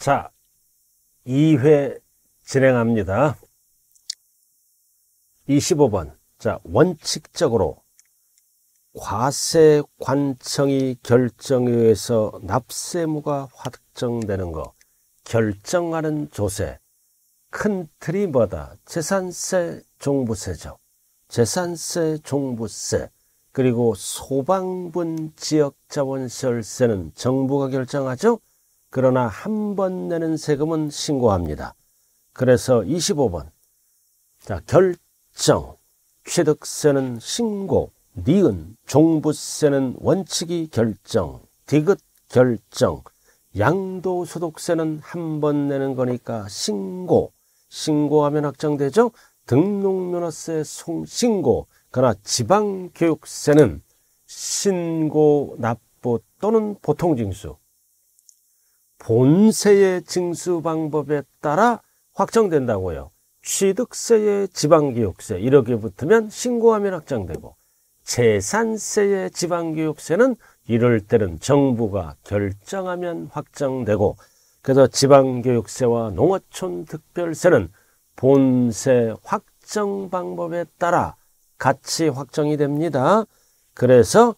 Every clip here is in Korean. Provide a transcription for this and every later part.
자, 2회 진행합니다. 25번. 자, 원칙적으로 과세 관청이 결정에 의해서 납세무가 확정되는 거, 결정하는 조세, 큰 틀이 뭐다? 재산세, 종부세죠. 재산세, 종부세, 그리고 소방분 지역자원설세는 정부가 결정하죠. 그러나 한 번 내는 세금은 신고합니다. 그래서 25번. 자, 결정. 취득세는 신고. 니은. 종부세는 원칙이 결정. 디귿 결정. 양도소득세는 한 번 내는 거니까 신고. 신고하면 확정되죠? 등록면허세 신고. 그러나 지방교육세는 신고 납부 또는 보통징수. 본세의 징수 방법에 따라 확정된다고요. 취득세의 지방교육세 이렇게 붙으면 신고하면 확정되고 재산세의 지방교육세는 이럴 때는 정부가 결정하면 확정되고 그래서 지방교육세와 농어촌 특별세는 본세 확정 방법에 따라 같이 확정이 됩니다. 그래서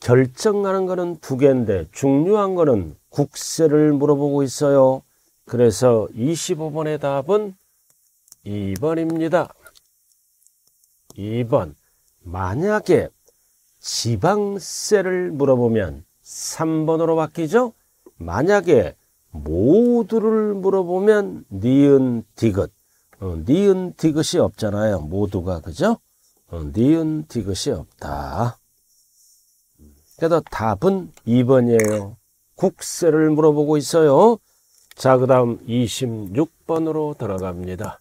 결정하는 거는 두 개인데 중요한 거는 국세를 물어보고 있어요. 그래서 25번의 답은 2번입니다. 2번. 만약에 지방세를 물어보면 3번으로 바뀌죠? 만약에 모두를 물어보면 니은 디귿. 어, 니은 디귿이 없잖아요. 모두가, 그죠? 어, 니은 디귿이 없다. 그래서 답은 2번이에요. 국세를 물어보고 있어요. 자, 그 다음 26번으로 들어갑니다.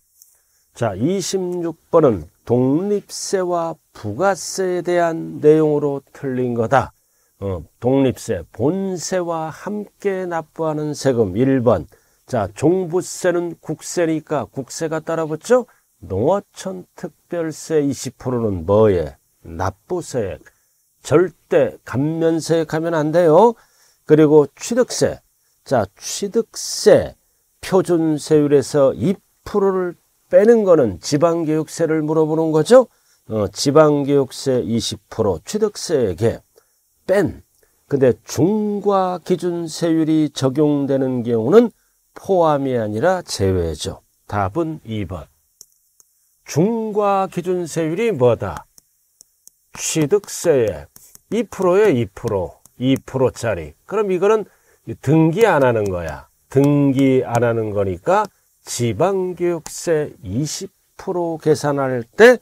자, 26번은 독립세와 부가세에 대한 내용으로 틀린 거다. 어, 독립세, 본세와 함께 납부하는 세금 1번. 자, 종부세는 국세니까 국세가 따라붙죠? 농어촌 특별세 20%는 뭐에? 납부세액. 절대 감면세 액하면안 돼요. 그리고 취득세. 자, 취득세 표준 세율에서 2%를 빼는 거는 지방교육세를 물어보는 거죠. 어, 지방교육세 20%, 취득세에게 뺀. 근데 중과 기준 세율이 적용되는 경우는 포함이 아니라 제외죠. 답은 2번. 중과 기준 세율이 뭐다? 취득세에 2%에 2%, 2%짜리. 그럼 이거는 등기 안 하는 거야. 등기 안 하는 거니까 지방교육세 20% 계산할 때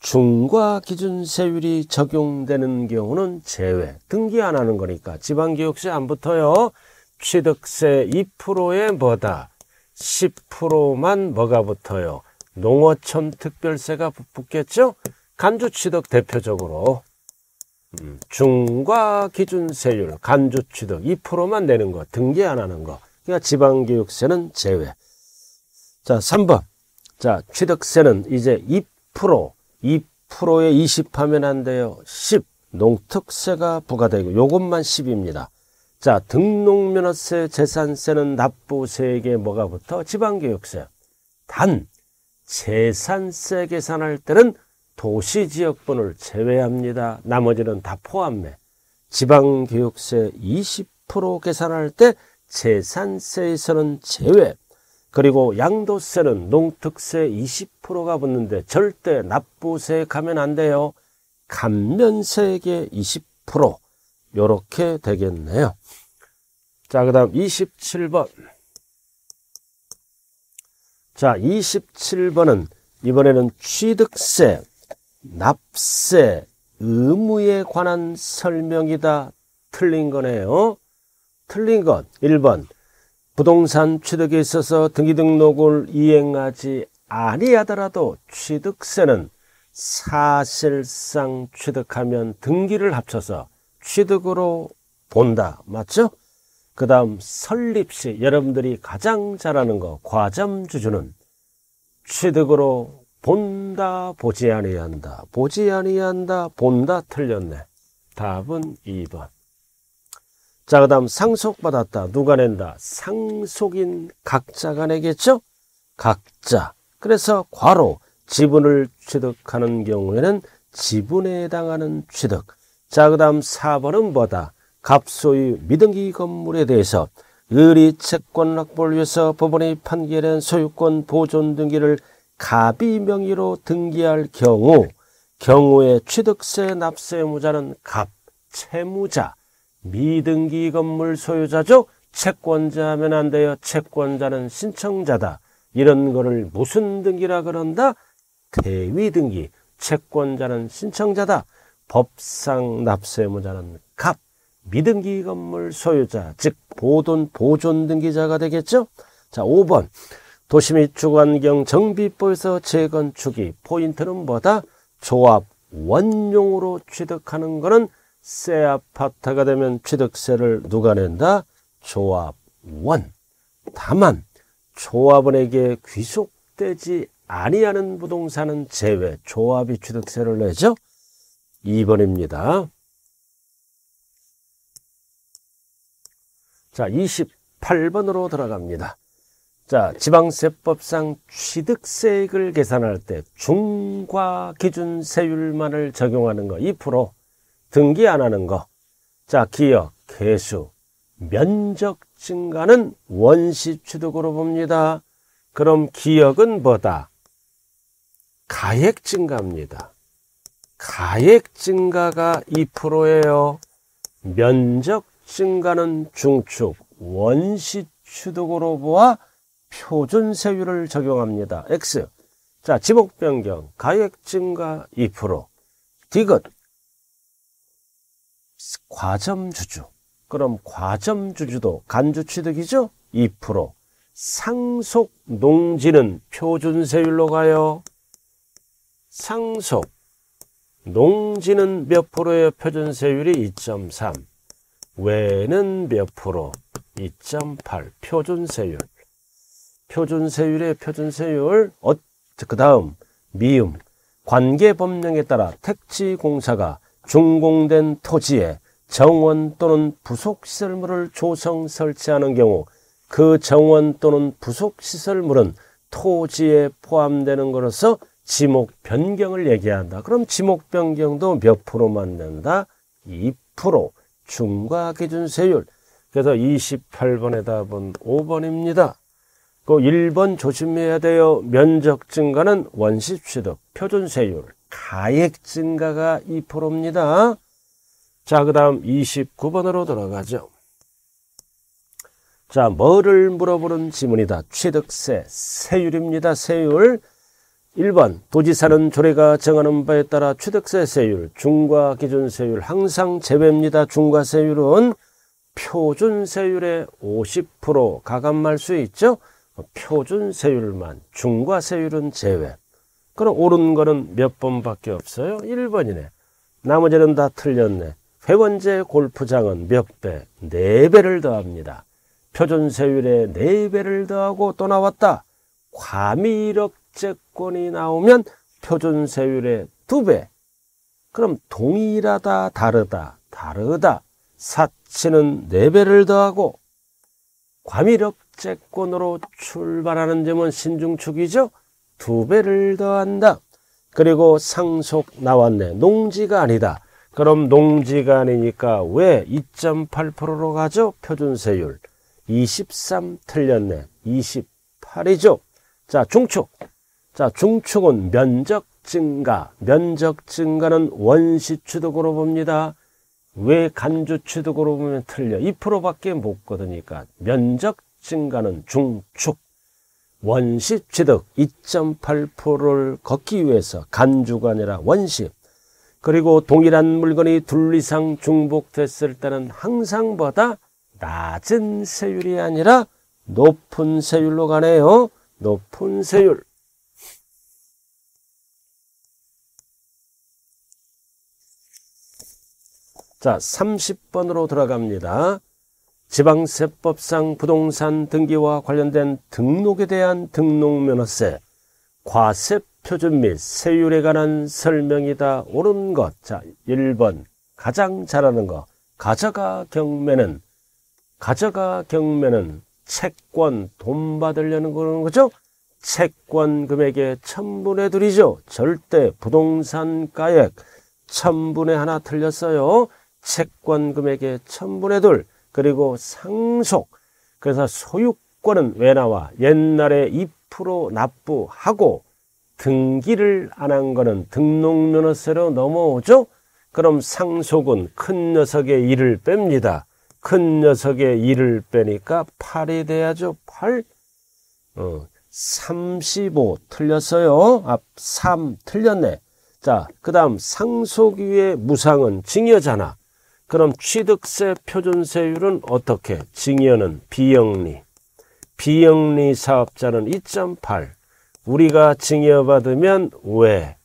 중과 기준 세율이 적용되는 경우는 제외. 등기 안 하는 거니까 지방교육세 안 붙어요. 취득세 2%에 뭐다? 10%만 뭐가 붙어요? 농어촌 특별세가 붙겠죠? 간주취득 대표적으로 음, 중과 기준세율, 간주취득 2%만 내는 거, 등기 안 하는 거. 그러니까 지방교육세는 제외. 자, 3번. 자, 취득세는 이제 2%, 2%에 20 하면 안 돼요. 10. 농특세가 부과되고 요것만 10입니다. 자, 등록면허세, 재산세는 납부세액에 뭐가 붙어? 지방교육세. 단, 재산세 계산할 때는 도시 지역분을 제외합니다. 나머지는 다 포함해 지방교육세 20% 계산할 때 재산세에서는 제외 그리고 양도세는 농특세 20%가 붙는데 절대 납부세 가면 안 돼요. 감면세액의 20%이렇게 되겠네요. 자, 그 다음 27번. 자, 27번은 이번에는 취득세. 납세 의무에 관한 설명이다. 틀린 거네요. 틀린 것 1번 부동산 취득에 있어서 등기등록을 이행하지 아니하더라도 취득세는 사실상 취득하면 등기를 합쳐서 취득으로 본다. 맞죠? 그 다음 설립시 여러분들이 가장 잘하는 거 과점 주주는 취득으로 본다 보지 아니한다 보지 아니한다 본다 틀렸네 답은 2번 자그 다음 상속받았다 누가 낸다 상속인 각자가 내겠죠 각자 그래서 과로 지분을 취득하는 경우에는 지분에 해당하는 취득 자그 다음 4번은 뭐다 갑소유 미등기 건물에 대해서 의리 채권 확보를 위해서 법원이 판결한 소유권 보존 등기를 갑이 명의로 등기할 경우 경우의 취득세 납세 의무자는 갑, 채무자, 미등기 건물 소유자죠. 채권자면 안 돼요. 채권자는 신청자다. 이런 거를 무슨 등기라 그런다? 대위 등기. 채권자는 신청자다. 법상 납세 의무자는 갑, 미등기 건물 소유자, 즉 보존 보존 등기자가 되겠죠. 자, 5번. 도시및 주관경 정비법에서 재건축이 포인트는 뭐다? 조합 원용으로 취득하는 거는 새 아파트가 되면 취득세를 누가 낸다? 조합원. 다만 조합원에게 귀속되지 아니하는 부동산은 제외. 조합이 취득세를 내죠. 2번입니다. 자, 28번으로 들어갑니다. 자, 지방세법상 취득세액을 계산할 때 중과 기준 세율만을 적용하는 거 2% 등기 안 하는 거. 자, 기업, 개수, 면적 증가는 원시 취득으로 봅니다. 그럼 기억은 뭐다? 가액 증가입니다. 가액 증가가 2%예요. 면적 증가는 중축, 원시 취득으로 보아 표준 세율을 적용합니다. X. 자, 지목 변경, 가액 증가 2%. 디귿. 과점 주주. 그럼 과점 주주도 간주 취득이죠? 2%. 상속 농지는 표준 세율로 가요. 상속 농지는 몇 프로예요? 표준 세율이 2.3. 외는 몇 프로? 2.8. 표준 세율. 표준세율의 표준세율, 어, 그 다음 미음, 관계법령에 따라 택지공사가 준공된 토지에 정원 또는 부속시설물을 조성 설치하는 경우 그 정원 또는 부속시설물은 토지에 포함되는 것으로서 지목 변경을 얘기한다. 그럼 지목 변경도 몇 프로만 낸다? 2% 중과기준세율. 그래서 28번의 답은 5번입니다. 그 1번 조심해야 돼요. 면적 증가는 원시 취득, 표준 세율, 가액 증가가 2%입니다. 자, 그 다음 29번으로 들어가죠. 자, 뭐를 물어보는 지문이다. 취득세, 세율입니다. 세율. 1번 도지사는 조례가 정하는 바에 따라 취득세 세율, 중과 기준 세율 항상 제외입니다. 중과 세율은 표준 세율의 50% 가감할 수 있죠. 뭐 표준 세율만, 중과 세율은 제외. 그럼 옳은 거는 몇 번밖에 없어요? 1번이네. 나머지는 다 틀렸네. 회원제 골프장은 몇 배? 4배를 더합니다. 표준 세율에 4배를 더하고 또 나왔다. 과밀억제권이 나오면 표준 세율의 2배. 그럼 동일하다, 다르다, 다르다. 사치는 4배를 더하고 과밀억 채권으로 출발하는 점은 신중축이죠. 두 배를 더한다. 그리고 상속 나왔네. 농지가 아니다. 그럼 농지가 아니니까 왜 2.8%로 가죠? 표준세율. 23 틀렸네. 28이죠. 자, 중축. 자, 중축은 면적 증가. 면적 증가는 원시 취득으로 봅니다. 왜 간주 취득으로 보면 틀려? 2%밖에 못 거두니까. 면적 증가는 중축, 원시 취득 2.8%를 걷기 위해서 간주가 아니라 원시, 그리고 동일한 물건이 둘 이상 중복됐을 때는 항상보다 낮은 세율이 아니라 높은 세율로 가네요. 높은 세율. 자, 30번으로 들어갑니다. 지방세법상 부동산 등기와 관련된 등록에 대한 등록면허세, 과세 표준 및 세율에 관한 설명이 다 옳은 것. 자, 1번. 가장 잘하는 것. 가져가 경매는, 가져가 경매는 채권 돈 받으려는 그런 거죠? 채권 금액의 천분의 둘이죠. 절대 부동산 가액 천분의 하나 틀렸어요. 채권 금액의 천분의 둘. 그리고 상속 그래서 소유권은 왜 나와 옛날에 2% 납부하고 등기를 안 한 거는 등록면허세로 넘어오죠 그럼 상속은 큰 녀석의 일을 뺍니다 큰 녀석의 일을 빼니까 8이 돼야죠 8 어, 35 틀렸어요 앞3 틀렸네 자, 그 다음 상속 위의 무상은 증여잖아. 그럼 취득세 표준세율은 어떻게? 증여는 비영리. 비영리 사업자는 2.8. 우리가 증여받으면 왜?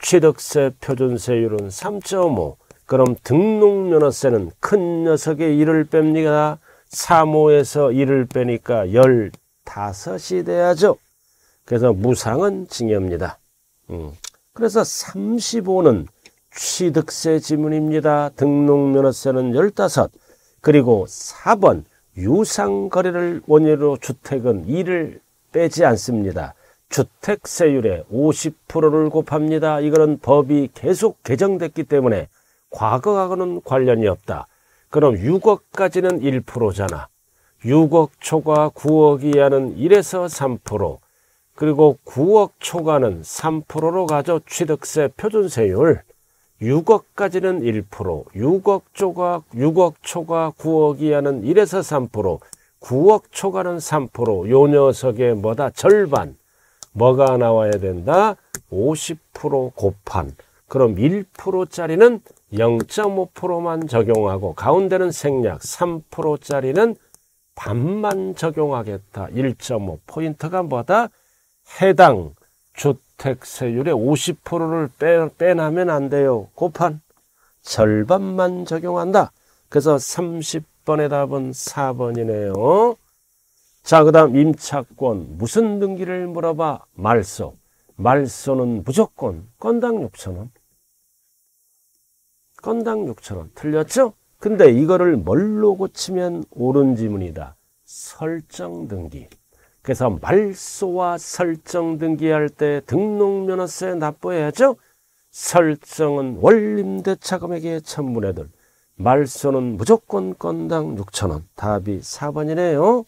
취득세 표준세율은 3.5. 그럼 등록면허세는 큰 녀석의 1을 뺍니다. 3호에서 1을 빼니까 15이 돼야죠. 그래서 무상은 증여입니다. 음. 그래서 35는 취득세 지문입니다. 등록면허세는 15, 그리고 4번 유상거래를 원인으로 주택은 2를 빼지 않습니다. 주택세율의 50%를 곱합니다. 이거는 법이 계속 개정됐기 때문에 과거하고는 관련이 없다. 그럼 6억까지는 1%잖아. 6억 초과 9억 이하는 1에서 3%, 그리고 9억 초과는 3%로 가져 취득세 표준세율, 6억까지는 1%, 6억 조각, 6억 초과 9억 이하는 1에서 3%, 9억 초과는 3%, 요 녀석의 뭐다 절반, 뭐가 나와야 된다? 50% 곱한. 그럼 1%짜리는 0.5%만 적용하고 가운데는 생략 3%짜리는 반만 적용하겠다. 1.5 포인트가 뭐다? 해당 주택세율의 50%를 빼, 빼나면 안 돼요. 곱한 절반만 적용한다. 그래서 30번의 답은 4번이네요. 자, 그 다음 임차권. 무슨 등기를 물어봐? 말소. 말소는 무조건 건당 6천원. 건당 6천원. 틀렸죠? 근데 이거를 뭘로 고치면 옳은 지문이다. 설정 등기. 그래서 말소와 설정 등기할 때 등록면허세 납부해야죠. 설정은 원림대차금액의 천문에들 말소는 무조건 건당 6천원 답이 4번이네요.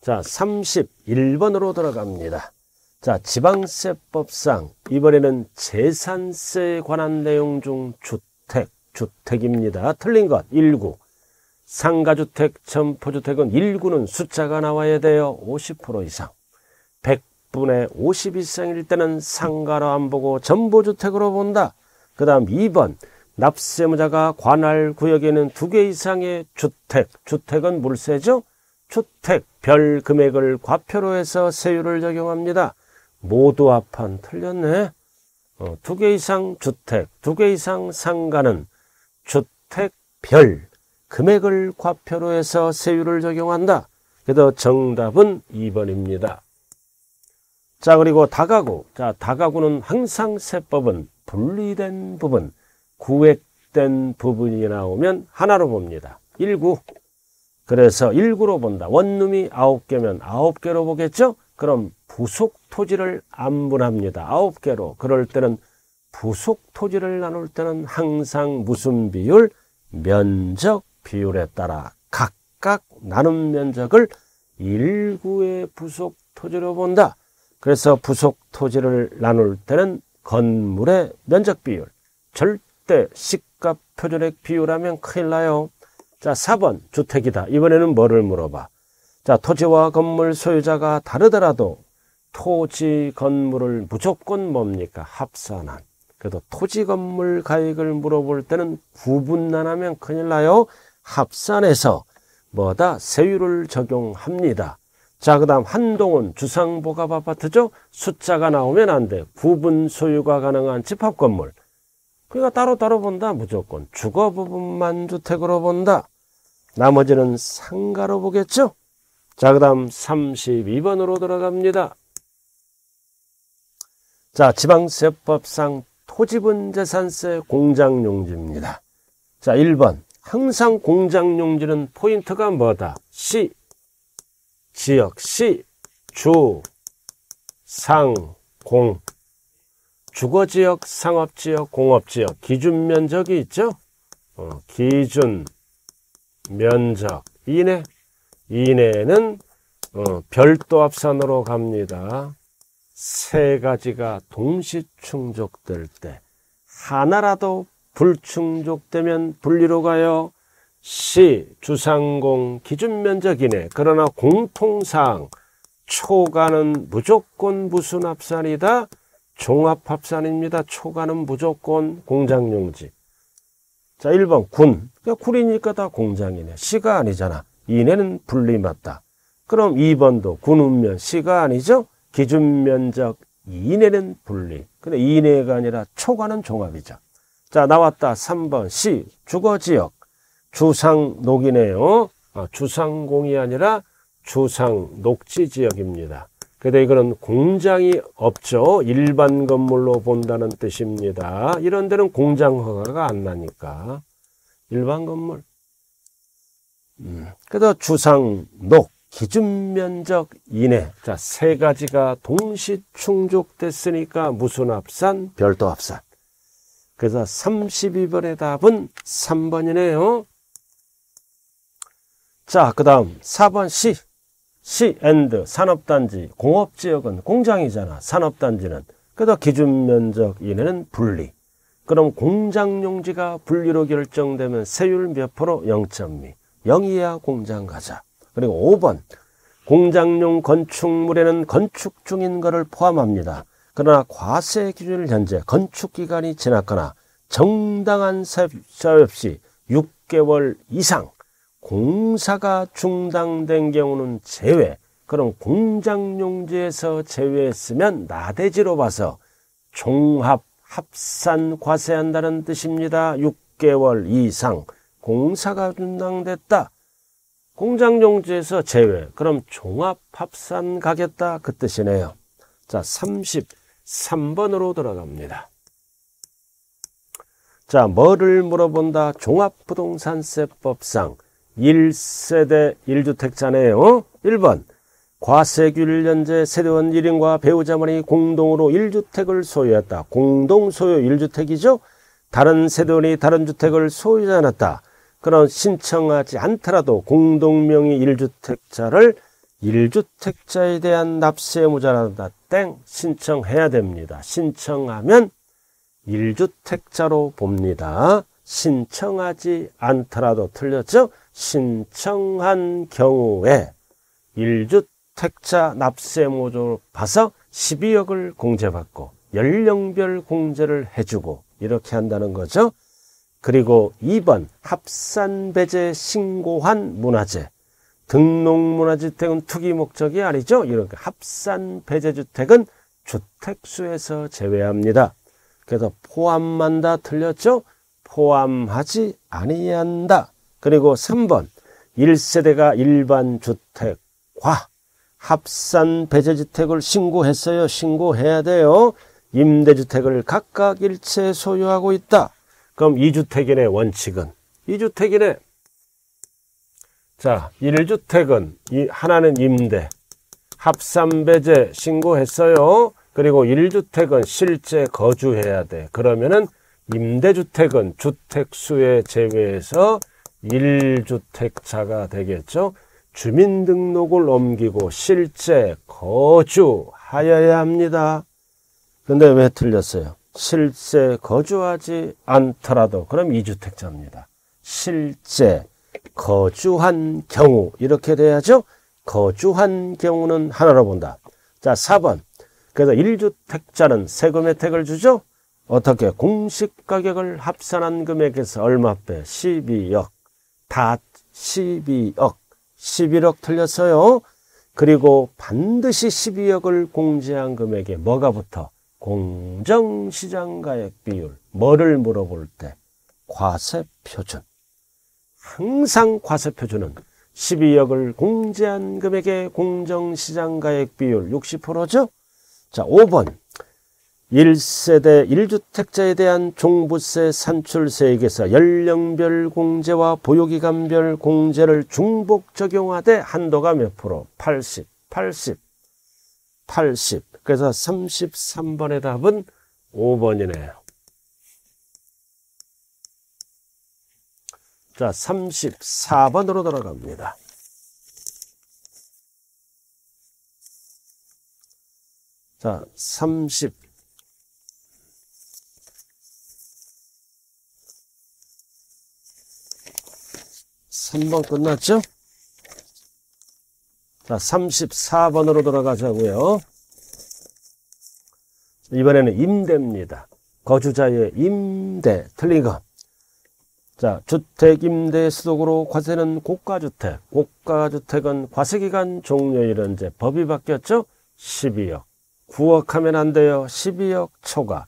자 31번으로 들어갑니다. 자 지방세법상 이번에는 재산세에 관한 내용 중 주택, 주택입니다. 틀린 것 1구 상가주택, 점포주택은 1구는 숫자가 나와야 돼요. 50% 이상. 100분의 50 이상일 때는 상가로 안 보고 전보주택으로 본다. 그 다음 2번. 납세무자가 관할 구역에는 두 개 이상의 주택, 주택은 물세죠? 주택 별 금액을 과표로 해서 세율을 적용합니다. 모두 합한 틀렸네. 어, 두개 이상 주택, 두 개 이상 상가는 주택 별 금액을 과표로 해서 세율을 적용한다. 그래서 정답은 2번입니다. 자 그리고 다가구 자 다가구는 항상 세법은 분리된 부분 구획된 부분이 나오면 하나로 봅니다 1구 그래서 1구로 본다 원룸이 9개면 9개로 보겠죠 그럼 부속 토지를 안 분합니다 9개로 그럴 때는 부속 토지를 나눌 때는 항상 무슨 비율? 면적 비율에 따라 각각 나눔 면적을 1구의 부속 토지로 본다. 그래서 부속 토지를 나눌 때는 건물의 면적 비율, 절대 시가 표준액 비율하면 큰일 나요. 자, 4번 주택이다. 이번에는 뭐를 물어봐? 자, 토지와 건물 소유자가 다르더라도 토지 건물을 무조건 뭡니까? 합산한. 그래도 토지 건물 가액을 물어볼 때는 구분난하면 큰일 나요. 합산해서 뭐다 세율을 적용합니다. 자, 그 다음 한동은 주상복합 아파트죠? 숫자가 나오면 안 돼. 부분 소유가 가능한 집합 건물. 그러니까 따로따로 본다. 무조건 주거 부분만 주택으로 본다. 나머지는 상가로 보겠죠? 자, 그 다음 32번으로 들어갑니다. 자, 지방세법상 토지분 재산세 공장용지입니다. 자, 1번. 항상 공장 용지는 포인트가 뭐다? 시, 지역, 시, 주, 상, 공. 주거지역, 상업지역, 공업지역. 기준 면적이 있죠? 어, 기준 면적 이내 이내는 어, 별도 합산으로 갑니다. 세 가지가 동시 충족될 때 하나라도 불충족되면 분리로 가요. C. 주상공 기준면적 이내 그러나 공통사 초과는 무조건 무슨 합산이다? 종합합산입니다. 초과는 무조건 공장용지. 자 1번 군. 그러니까 굴이니까 다 공장이네. 시가 아니잖아. 이내는 분리 맞다. 그럼 2번도 군운면 시가 아니죠? 기준면적 이내는 분리. 근데 이내가 아니라 초과는 종합이죠. 자, 나왔다. 3번 C. 주거지역. 주상녹이네요. 아, 주상공이 아니라 주상녹지지역입니다. 그런데 이거는 공장이 없죠. 일반 건물로 본다는 뜻입니다. 이런 데는 공장 허가가 안 나니까. 일반 건물. 음. 그래서 주상녹. 기준 면적 이내. 자, 세 가지가 동시 충족됐으니까 무슨 합산? 별도 합산. 그래서 32번의 답은 3번이네요. 자, 그 다음 4번 C. C and 산업단지, 공업지역은 공장이잖아. 산업단지는. 그래서 기준면적 이내는 분리. 그럼 공장용지가 분리로 결정되면 세율 몇 프로? 0.2. 0 이하 공장 가자. 그리고 5번. 공장용 건축물에는 건축 중인 것을 포함합니다. 그러나 과세 기준을 현재 건축 기간이 지났거나 정당한 사유 없이 6개월 이상 공사가 중단된 경우는 제외. 그럼 공장 용지에서 제외했으면 나대지로 봐서 종합 합산 과세한다는 뜻입니다. 6개월 이상 공사가 중단됐다. 공장 용지에서 제외. 그럼 종합 합산 가겠다 그 뜻이네요. 자, 30 3번으로 들어갑니다. 자, 뭐를 물어본다? 종합부동산세법상 1세대 1주택자네요. 1번 과세균련제 세대원 1인과 배우자만이 공동으로 1주택을 소유했다. 공동 소유 1주택이죠. 다른 세대원이 다른 주택을 소유하지 않았다. 그런 신청하지 않더라도 공동명의 1주택자를 1주택자에 대한 납세 의자라다 땡 신청해야 됩니다. 신청하면 1주택자로 봅니다. 신청하지 않더라도 틀렸죠? 신청한 경우에 1주택자 납세모조로 봐서 12억을 공제받고 연령별 공제를 해주고 이렇게 한다는 거죠. 그리고 2번 합산배제 신고한 문화재 등록문화주택은 투기 목적이 아니죠. 이런 합산 배제주택은 주택수에서 제외합니다. 그래서 포함만 다 틀렸죠. 포함하지 아니한다. 그리고 3번 1세대가 일반 주택과 합산 배제주택을 신고했어요. 신고해야 돼요. 임대주택을 각각 일체 소유하고 있다. 그럼 이주택인의 원칙은 이주택인의 자, 1주택은 이 하나는 임대, 합산배제 신고했어요. 그리고 1주택은 실제 거주해야 돼. 그러면은 임대주택은 주택수에 제외해서 1주택자가 되겠죠. 주민등록을 옮기고 실제 거주하여야 합니다. 근데 왜 틀렸어요? 실제 거주하지 않더라도 그럼 2주택자입니다. 실제 거주한 경우 이렇게 돼야죠. 거주한 경우는 하나로 본다. 자, 4번. 그래서 1주택자는 세금 혜택을 주죠. 어떻게? 공시가격을 합산한 금액에서 얼마 빼? 12억. 다 12억. 11억 틀렸어요. 그리고 반드시 12억을 공제한 금액에 뭐가 붙어? 공정시장가액 비율. 뭐를 물어볼 때? 과세 표준. 항상 과세표준은 12억을 공제한 금액의 공정시장가액 비율 60%죠. 자, 5번. 1세대 1주택자에 대한 종부세 산출세액에서 연령별 공제와 보유기간별 공제를 중복 적용하되 한도가 몇 프로? 80, 80, 80. 그래서 33번의 답은 5번이네요. 자, 34번으로 돌아갑니다. 자, 30. 삼번 끝났죠? 자, 34번으로 돌아가자고요. 이번에는 임대입니다. 거주자의 임대. 틀린 것. 자, 주택 임대 수도으로 과세는 고가주택, 고가주택은 과세기간 종료일은 이제 법이 바뀌었죠? 12억. 9억 하면 안 돼요. 12억 초과.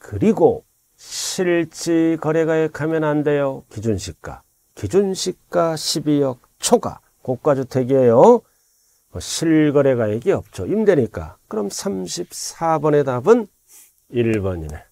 그리고 실지 거래가액 하면 안 돼요. 기준시가. 기준시가 12억 초과. 고가주택이에요. 뭐 실거래가액이 없죠. 임대니까. 그럼 34번의 답은 1번이네.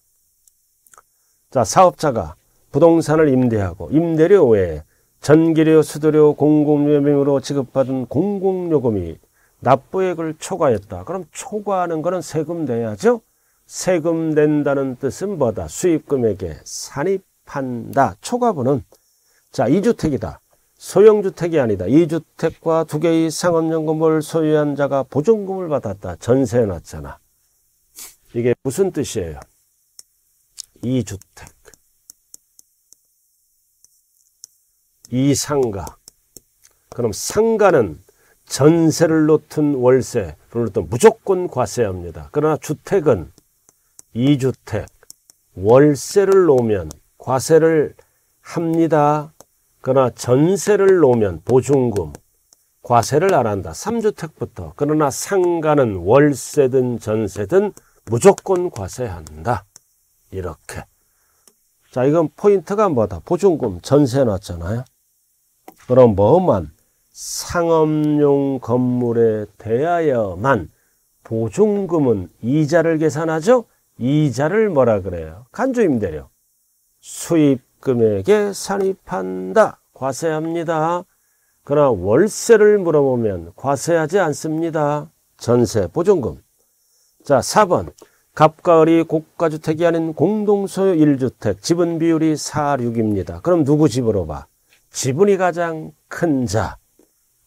자, 사업자가 부동산을 임대하고 임대료 외에 전기료, 수도료, 공공요금으로 지급받은 공공요금이 납부액을 초과했다. 그럼 초과하는 것은 세금 내야죠. 세금 낸다는 뜻은 뭐다? 수입금액에 산입한다. 초과분은 자, 이주택이다 소형주택이 아니다. 이주택과두 개의 상업연금을 소유한 자가 보증금을 받았다. 전세 해 놨잖아. 이게 무슨 뜻이에요? 이주택 이상가. 그럼 상가는 전세를 놓든 월세를 놓든 무조건 과세합니다. 그러나 주택은 이주택 월세를 놓으면 과세를 합니다. 그러나 전세를 놓으면 보증금, 과세를 안 한다. 3주택부터. 그러나 상가는 월세든 전세든 무조건 과세한다. 이렇게. 자, 이건 포인트가 뭐다? 보증금, 전세 놨잖아요. 그럼 뭐만 상업용 건물에 대하여만 보증금은 이자를 계산하죠. 이자를 뭐라 그래요? 간주임대료. 수입금액에 산입한다. 과세합니다. 그러나 월세를 물어보면 과세하지 않습니다. 전세 보증금. 자, 4번. 갑과을이 고가주택이 아닌 공동소유 1주택. 지분 비율이 4, 6입니다. 그럼 누구 집으로 봐? 지분이 가장 큰 자.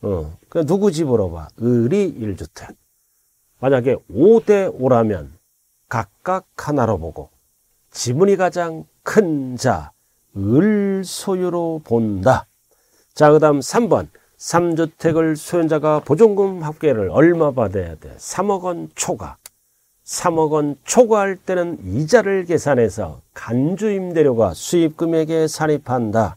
어, 그 누구 집으로 봐. 을이 1주택. 만약에 5대 5라면 각각 하나로 보고 지분이 가장 큰 자, 을 소유로 본다. 자, 그 다음 3번. 3주택을 소유자가 보증금 합계를 얼마 받아야 돼? 3억 원 초과. 3억 원 초과할 때는 이자를 계산해서 간주임대료가 수입금액에 산입한다.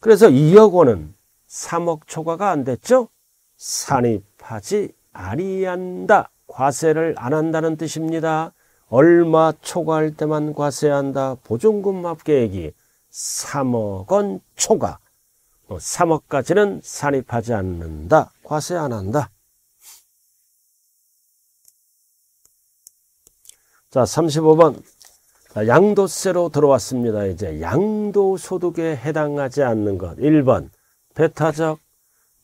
그래서 2억 원은 3억 초과가 안 됐죠? 산입하지 아니한다. 과세를 안 한다는 뜻입니다. 얼마 초과할 때만 과세한다. 보증금 합계액이 3억 원 초과. 3억까지는 뭐 산입하지 않는다. 과세 안 한다. 자, 35번. 아, 양도세로 들어왔습니다. 이제 양도소득에 해당하지 않는 것. 1번 배타적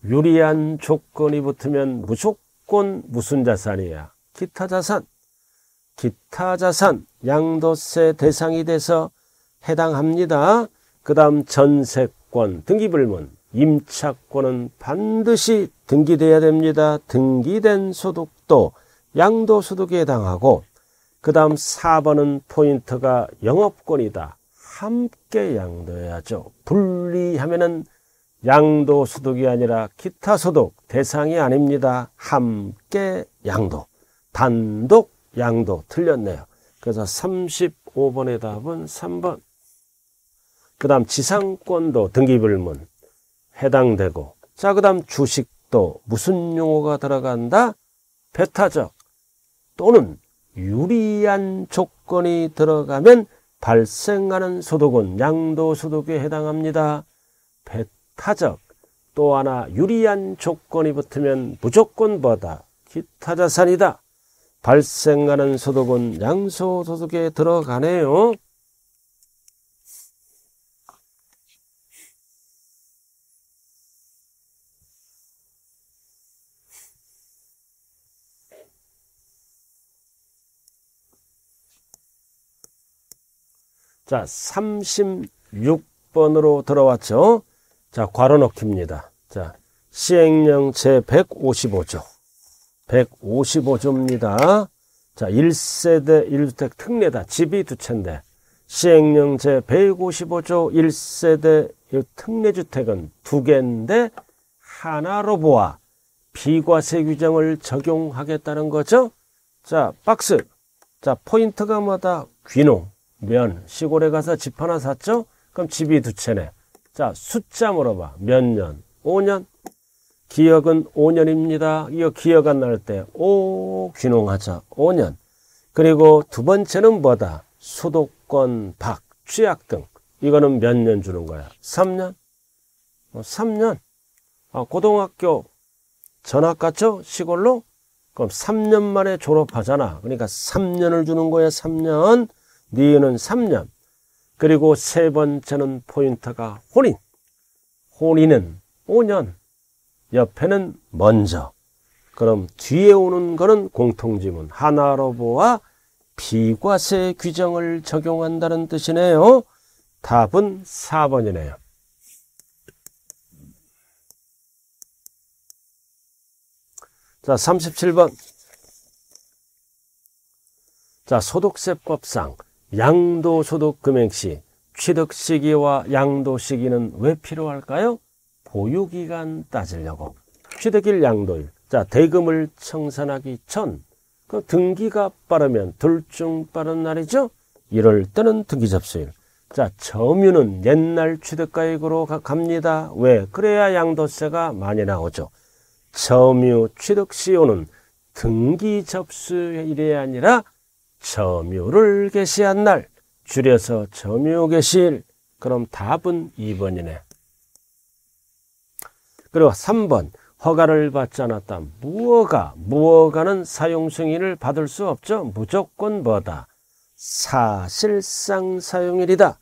유리한 조건이 붙으면 무조건 무슨 자산이야? 기타 자산. 기타 자산 양도세 대상이 돼서 해당합니다. 그 다음 전세권 등기불문 임차권은 반드시 등기돼야 됩니다. 등기된 소득도 양도소득에 해당하고 그 다음 4번은 포인트가 영업권이다. 함께 양도해야죠. 분리하면은 양도 소득이 아니라 기타 소득 대상이 아닙니다. 함께 양도. 단독 양도 틀렸네요. 그래서 35번의 답은 3번. 그 다음 지상권도 등기불문 해당되고 자그 다음 주식도 무슨 용어가 들어간다? 배타적 또는 유리한 조건이 들어가면 발생하는 소득은 양도소득에 해당합니다. 배타적 또 하나 유리한 조건이 붙으면 무조건 보다 기타 자산이다. 발생하는 소득은 양소소득에 들어가네요. 자, 36번으로 들어왔죠. 자, 괄호 넣기입니다. 자, 시행령 제155조. 155조입니다. 자, 1세대 1주택 특례다. 집이 두 채인데. 시행령 제155조 1세대 특례주택은 두 개인데 하나로 보아 비과세 규정을 적용하겠다는 거죠. 자, 박스. 자, 포인트가 마다 귀농. 면. 시골에 가서 집 하나 샀죠? 그럼 집이 두 채네. 자, 숫자 물어봐. 몇 년? 5년? 기억은 5년입니다. 이거 기억 안 날 때, 오, 귀농하자. 5년. 그리고 두 번째는 뭐다? 수도권 박, 취약 등. 이거는 몇 년 주는 거야? 3년? 3년? 어, 아, 고등학교 전학 갔죠? 시골로? 그럼 3년 만에 졸업하잖아. 그러니까 3년을 주는 거야, 3년. 니은은 3년. 그리고 세 번째는 포인트가 혼인. 혼인은 5년. 옆에는 먼저. 그럼 뒤에 오는 거는 공통지문 하나로 보아 비과세 규정을 적용한다는 뜻이네요. 답은 4번이네요. 자, 37번. 자, 소득세법상 양도소득 금액 시 취득 시기와 양도 시기는 왜 필요할까요? 보유기간 따지려고. 취득일 양도일. 자, 대금을 청산하기 전. 그 등기가 빠르면 둘 중 빠른 날이죠? 이럴 때는 등기 접수일. 자, 점유는 옛날 취득가액으로 갑니다. 왜? 그래야 양도세가 많이 나오죠. 점유 취득시효는 등기 접수일이 아니라 점유를 계시한 날 줄여서 점유 계실 그럼 답은 2번이네. 그리고 3번 허가를 받지 않았다. 무허가 무허가는 사용 승인을 받을 수 없죠. 무조건 뭐다. 사실상 사용일이다.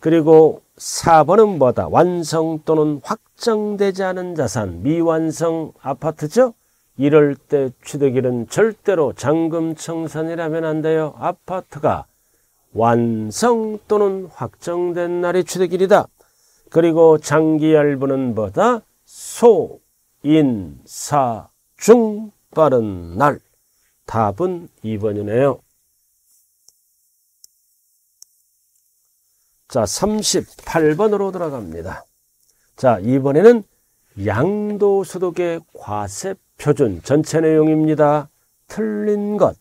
그리고 4번은 뭐다? 완성 또는 확정되지 않은 자산, 미완성 아파트죠? 이럴 때 취득일은 절대로 잔금청산이라면 안 돼요. 아파트가 완성 또는 확정된 날이 취득일이다. 그리고 장기열부는 뭐다? 소, 인, 사, 중 빠른 날. 답은 2번이네요. 자, 38번으로 들어갑니다. 자, 이번에는 양도소득의 과세 표준 전체 내용입니다. 틀린 것.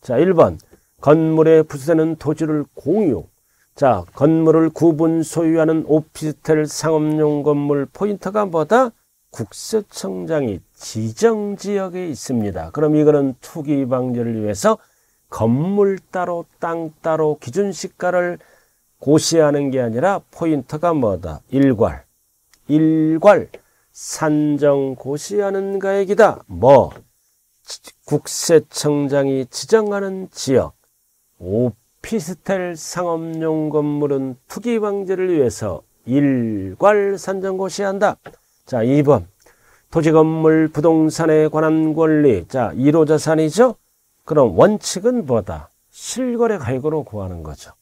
자, 1번. 건물의 부세는 수 토지를 공유. 자, 건물을 구분 소유하는 오피스텔 상업용 건물 포인트가 뭐다? 국세청장이 지정 지역에 있습니다. 그럼 이거는 투기 방지를 위해서 건물 따로 땅 따로 기준 시가를 고시하는 게 아니라 포인트가 뭐다? 일괄. 일괄. 산정고시하는 가액이다. 뭐 국세청장이 지정하는 지역 오피스텔 상업용 건물은 투기 방지를 위해서 일괄 산정고시한다. 자, 2번 토지 건물 부동산에 관한 권리. 자, 1호 자산이죠. 그럼 원칙은 뭐다? 실거래 가액으로 구하는 거죠.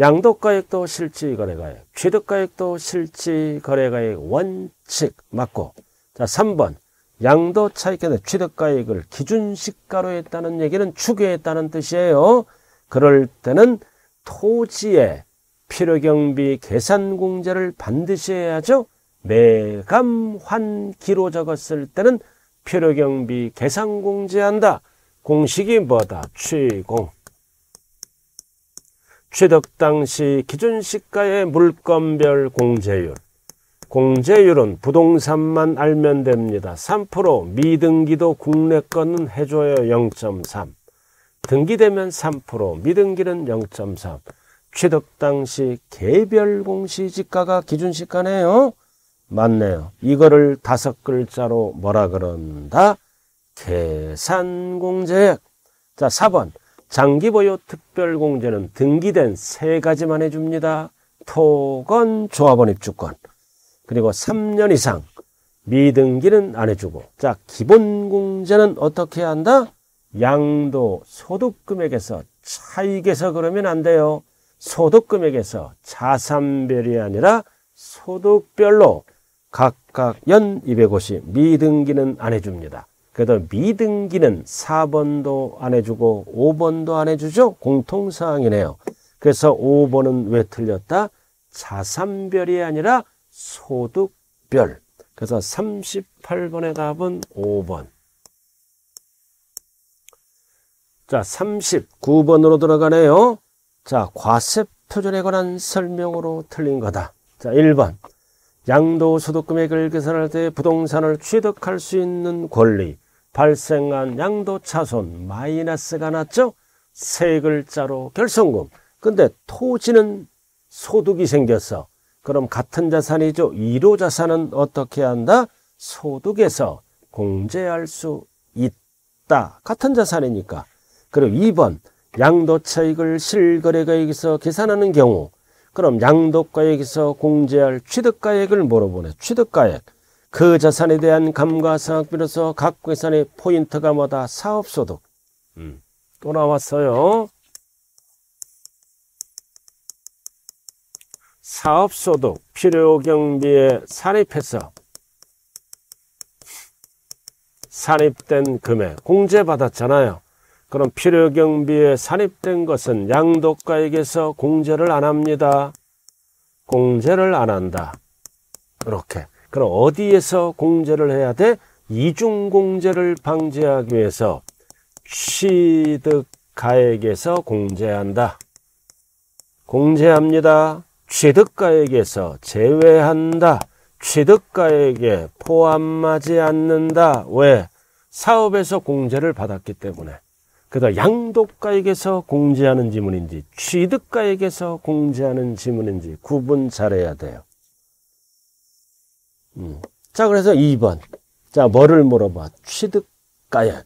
양도가액도 실지거래가액, 취득가액도 실지거래가액 원칙 맞고 자 3번 양도차익에 취득가액을 기준시가로 했다는 얘기는 추계했다는 뜻이에요. 그럴 때는 토지의 필요경비 계산공제를 반드시 해야죠. 매감환기로 적었을 때는 필요경비 계산공제한다. 공식이 뭐다? 취공. 취득 당시 기준 시가의 물건별 공제율. 공제율은 부동산만 알면 됩니다. 3% 미등기도 국내 건은 해줘요 0.3. 등기되면 3%, 미등기는 0.3. 취득 당시 개별 공시지가가 기준시가네요. 맞네요. 이거를 다섯 글자로 뭐라 그런다? 계산공제 자, 4번. 장기보유 특별공제는 등기된 세 가지만 해줍니다. 토건, 조합원 입주권, 그리고 3년 이상 미등기는 안 해주고 자 기본공제는 어떻게 한다? 양도 소득금액에서 차익에서 그러면 안 돼요. 소득금액에서 자산별이 아니라 소득별로 각각 연 250 미등기는 안 해줍니다. 그래도 미등기는 4번도 안 해주고 5번도 안 해주죠. 공통사항이네요. 그래서 5번은 왜 틀렸다? 자산별이 아니라 소득별. 그래서 38번의 답은 5번. 자, 39번으로 들어가네요. 자, 과세표준에 관한 설명으로 틀린 거다. 자, 1번. 양도 소득금액을 계산할 때 부동산을 취득할 수 있는 권리. 발생한 양도 차손 마이너스가 났죠? 세 글자로 결손금. 근데 토지는 소득이 생겼어. 그럼 같은 자산이죠. 1호 자산은 어떻게 한다? 소득에서 공제할 수 있다. 같은 자산이니까. 그럼 2번 양도차익을 실거래가액에서 계산하는 경우 그럼 양도가액에서 공제할 취득가액을 물어보네. 취득가액. 그 자산에 대한 감가상각비로서각 회산의 포인트가 뭐다 사업소득 음. 또 나왔어요 사업소득 필요경비에 산입해서 산입된 금액 공제받았잖아요 그럼 필요경비에 산입된 것은 양도가액에서 공제를 안 합니다 공제를 안 한다 이렇게 그럼 어디에서 공제를 해야 돼? 이중공제를 방지하기 위해서 취득가액에서 공제한다. 공제합니다. 취득가액에서 제외한다. 취득가액에 포함하지 않는다. 왜? 사업에서 공제를 받았기 때문에. 그다 양도가액에서 공제하는 지문인지 취득가액에서 공제하는 지문인지 구분 잘해야 돼요. 자, 그래서 2번. 자, 뭐를 물어봐? 취득가액.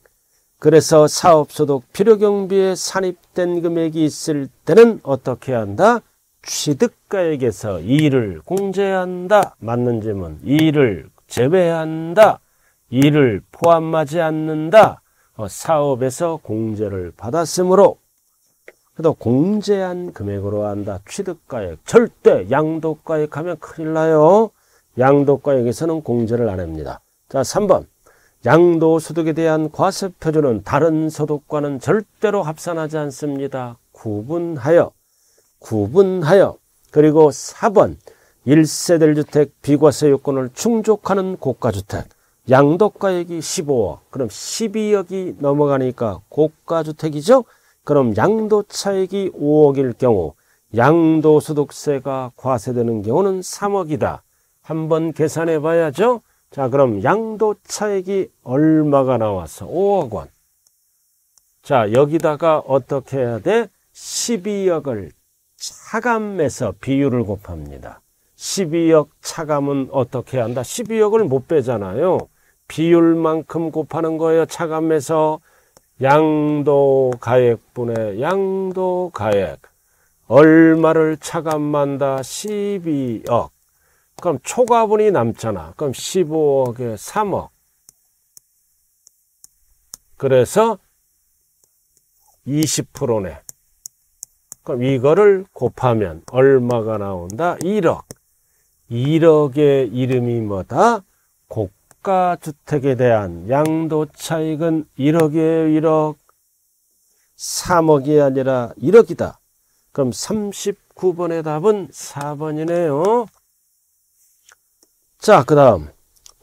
그래서 사업소득 필요경비에 산입된 금액이 있을 때는 어떻게 한다? 취득가액에서 이를 공제한다. 맞는 질문. 이를 제외한다. 이를 포함하지 않는다. 어, 사업에서 공제를 받았으므로 그래도 공제한 금액으로 한다. 취득가액 절대 양도가액 하면 큰일 나요. 양도과 여기서는 공제를 안 합니다. 자, 3번. 양도소득에 대한 과세표준은 다른 소득과는 절대로 합산하지 않습니다. 구분하여, 구분하여, 그리고 4번, 1세대 주택 비과세 요건을 충족하는 고가주택, 양도가액이 15억, 그럼 12억이 넘어가니까 고가주택이죠? 그럼 양도차액이 5억일 경우, 양도소득세가 과세되는 경우는 3억이다. 한번 계산해 봐야죠. 자, 그럼 양도 차액이 얼마가 나왔어? 5억 원. 자, 여기다가 어떻게 해야 돼? 12억을 차감해서 비율을 곱합니다. 12억 차감은 어떻게 한다? 12억을 못 빼잖아요. 비율만큼 곱하는 거예요. 차감해서 양도 가액분의 양도 가액. 얼마를 차감한다? 12억. 그럼 초과분이 남잖아. 그럼 15억에 3억. 그래서 20%네. 그럼 이거를 곱하면 얼마가 나온다? 1억. 1억의 이름이 뭐다? 고가주택에 대한 양도 차익은 1억이에요, 1억. 3억이 아니라 1억이다. 그럼 39번의 답은 4번이네요. 자, 그 다음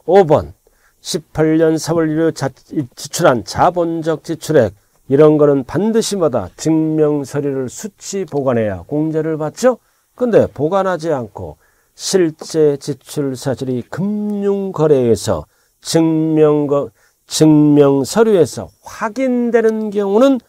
5번 18년 4월 1일 지출한 자본적 지출액 이런 거는 반드시마다 증명서류를 수치 보관해야 공제를 받죠. 근데 보관하지 않고 실제 지출 사실이 금융거래에서 증명거, 증명서류에서 확인되는 경우는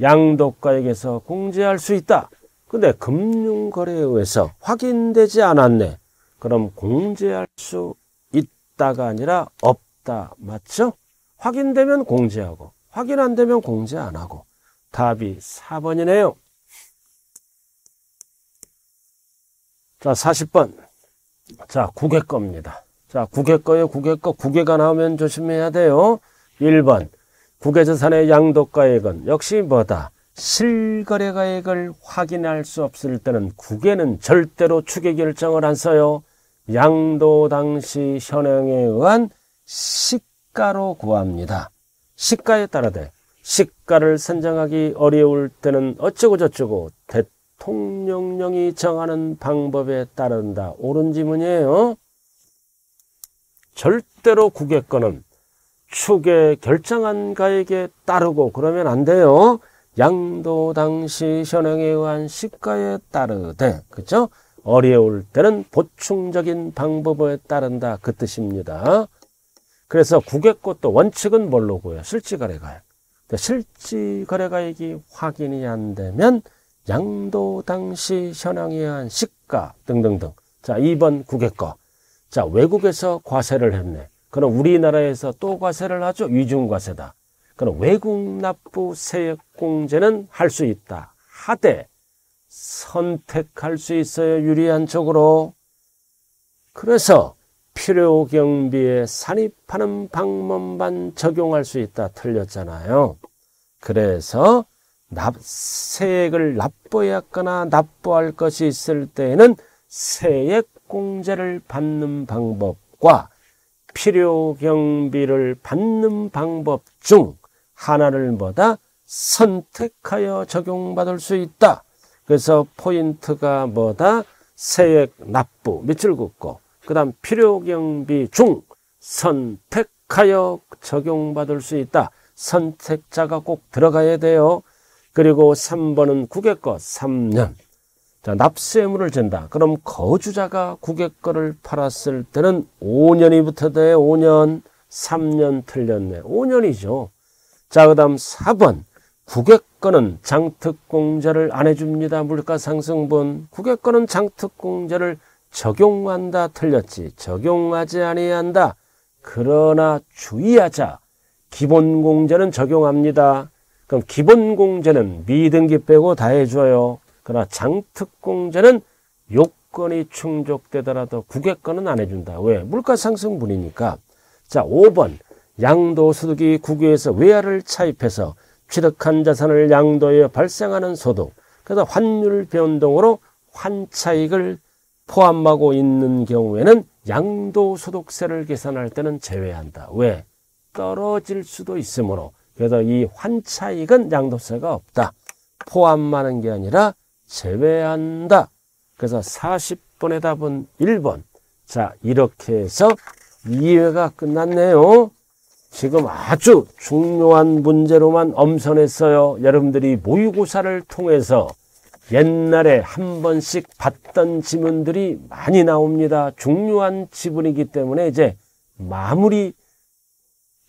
양도가액에서 공제할 수 있다. 근데 금융거래에 의해서 확인되지 않았네. 그럼 공제할 수 있다가 아니라 없다. 맞죠? 확인되면 공제하고 확인 안 되면 공제 안 하고 답이 4번이네요. 자 40번 자 국외 겁니다. 자 국외 거에 국외 거 국외가 나오면 조심해야 돼요. 1번 국외재산의 양도가액은 역시 뭐다? 실거래가액을 확인할 수 없을 때는 국외는 절대로 추계 결정을 안 써요. 양도 당시 현행에 의한 시가로 구합니다. 시가에 따르되 시가를 선정하기 어려울 때는 어쩌고저쩌고 대통령령이 정하는 방법에 따른다. 옳은 지문이에요. 절대로 국외권은 축의 결정한 가액에 따르고 그러면 안 돼요. 양도 당시 현행에 의한 시가에 따르되 그죠? 어려울 때는 보충적인 방법에 따른다 그 뜻입니다. 그래서 국외꽃도 원칙은 뭘로고요? 실지거래가액. 실지거래가액이 확인이 안 되면 양도 당시 현황에 한 시가 등등등. 자, 2번 국외거. 자, 외국에서 과세를 했네. 그럼 우리나라에서 또 과세를 하죠? 위중과세다. 그럼 외국 납부 세액공제는 할 수 있다. 하되 선택할 수 있어요. 유리한 쪽으로. 그래서 필요 경비에 산입하는 방법만 적용할 수 있다. 틀렸잖아요. 그래서 세액을 납부했거나 납부할 것이 있을 때에는 세액 공제를 받는 방법과 필요 경비를 받는 방법 중 하나를 뭐다 선택하여 적용받을 수 있다. 그래서 포인트가 뭐다? 세액 납부, 밑줄 긋고, 그 다음 필요경비 중 선택하여 적용받을 수 있다. 선택자가 꼭 들어가야 돼요. 그리고 3번은 국외 것 3년. 자, 납세물을 준다. 그럼 거주자가 국외 거를 팔았을 때는 5년이 붙어야 돼 5년. 3년 틀렸네. 5년이죠. 자, 그 다음 4번. 국외 국가는 장특공제를 안 해줍니다. 물가상승분. 국외권은 장특공제를 적용한다. 틀렸지. 적용하지 아니한다. 그러나 주의하자. 기본공제는 적용합니다. 그럼 기본공제는 미등기 빼고 다 해줘요. 그러나 장특공제는 요건이 충족되더라도 국외권은 안 해준다. 왜? 물가상승분이니까. 자, 5번. 양도소득이 국외에서 외화를 차입해서 취득한 자산을 양도해 발생하는 소득, 그래서 환율 변동으로 환차익을 포함하고 있는 경우에는 양도소득세를 계산할 때는 제외한다. 왜? 떨어질 수도 있으므로 그래서 이 환차익은 양도세가 없다. 포함하는 게 아니라 제외한다. 그래서 40번의 답은 1번. 자 이렇게 해서 2회가 끝났네요. 지금 아주 중요한 문제로만 엄선했어요. 여러분들이 모의고사를 통해서 옛날에 한 번씩 봤던 지문들이 많이 나옵니다. 중요한 지문이기 때문에 이제 마무리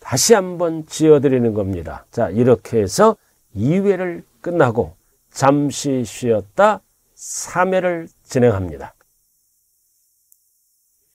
다시 한번 지어드리는 겁니다. 자 이렇게 해서 2회를 끝나고 잠시 쉬었다 3회를 진행합니다.